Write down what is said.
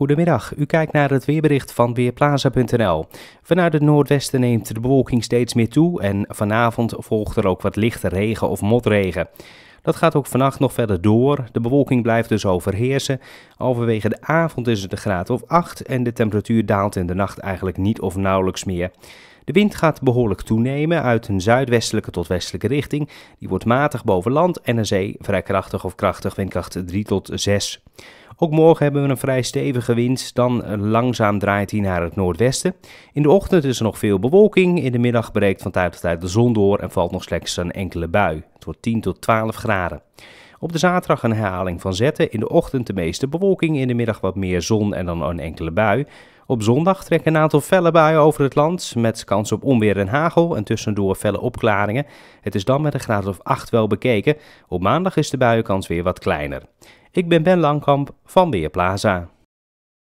Goedemiddag, u kijkt naar het weerbericht van Weerplaza.nl. Vanuit het noordwesten neemt de bewolking steeds meer toe en vanavond volgt er ook wat lichte regen of motregen. Dat gaat ook vannacht nog verder door. De bewolking blijft dus overheersen. Overwege de avond is het een graad of 8 en de temperatuur daalt in de nacht eigenlijk niet of nauwelijks meer. De wind gaat behoorlijk toenemen uit een zuidwestelijke tot westelijke richting. Die wordt matig boven land en een zee vrij krachtig of krachtig windkracht 3 tot 6. Ook morgen hebben we een vrij stevige wind, dan eh, langzaam draait hij naar het noordwesten. In de ochtend is er nog veel bewolking, in de middag breekt van tijd tot tijd de zon door en valt nog slechts een enkele bui. Het wordt 10 tot 12 graden. Op de zaterdag een herhaling van zetten, in de ochtend de meeste bewolking, in de middag wat meer zon en dan een enkele bui. Op zondag trekken een aantal felle buien over het land met kans op onweer en hagel en tussendoor felle opklaringen. Het is dan met een graad of 8 wel bekeken. Op maandag is de buienkans weer wat kleiner. Ik ben Ben Langkamp van Plaza.